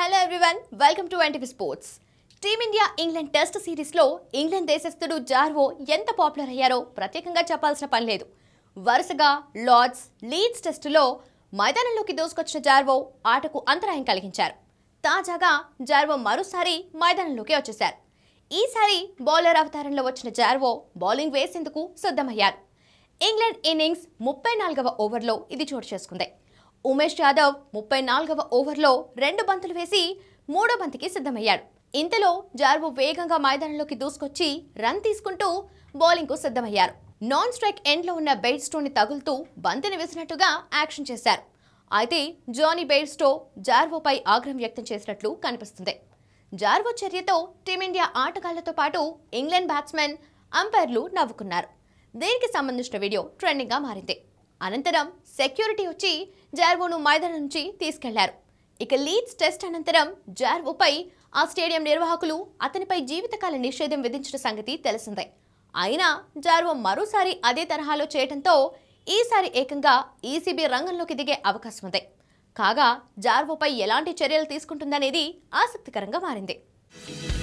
hello everyone welcome to NTV sports team India England test సిరీస్లో England దేశస్థుడు Jarvo ఎంత popular అయ్యారో ప్రత్యేకంగా చెప్పాల్సిన పని లేదు వరుసగా లార్డ్స్ లీడ్స్ టెస్టులో మైదానంలోకి దూసుకొచ్చిన జార్వో ఆటకు అంతరాయం కలిగించారు తాజాగా జార్వో మరోసారి మైదానంలోకి వచ్చేశారు ఈసారి బౌలర్ అవతారంలో వచ్చిన జార్వో బౌలింగ్ వేసేందుకు సిద్ధమయ్యారు ఇంగ్లాండ్ ఇన్నింగ్స్ ముప్పై నాలుగవ ఓవర్లో ఇది చోటు చేసుకుంది ఉమేష్ యాదవ్ ముప్పై నాలుగవ ఓవర్లో రెండు బంతులు వేసి మూడో బంతికి సిద్ధమయ్యాడు ఇంతలో జార్బు వేగంగా మైదానంలోకి దూసుకొచ్చి రన్ తీసుకుంటూ బౌలింగ్కు సిద్ధమయ్యారు నాన్ స్ట్రైక్ ఎండ్లో ఉన్న బెయిట్స్టోని తగులుతూ బంతిని వేసినట్టుగా యాక్షన్ చేశారు అయితే జానీ బెయిట్స్టో జార్వోపై ఆగ్రహం వ్యక్తం చేసినట్లు కనిపిస్తుంది జార్వో చర్యతో టీమిండియా ఆటగాళ్లతో పాటు ఇంగ్లాండ్ బ్యాట్స్మెన్ అంపైర్లు నవ్వుకున్నారు దీనికి సంబంధించిన వీడియో ట్రెండింగ్గా మారింది అనంతరం సెక్యూరిటీ వచ్చి జార్వోను మైదానం నుంచి తీసుకెళ్లారు ఇక లీడ్స్ టెస్ట్ అనంతరం జార్వోపై ఆ స్టేడియం నిర్వాహకులు అతనిపై జీవితకాల నిషేధం విధించిన సంగతి తెలిసిందే అయినా జార్వో మరోసారి అదే తరహాలో చేయడంతో ఈసారి ఏకంగా ఈసీబీ రంగంలోకి దిగే అవకాశం ఉంది కాగా జార్వోపై ఎలాంటి చర్యలు తీసుకుంటుందనేది ఆసక్తికరంగా మారింది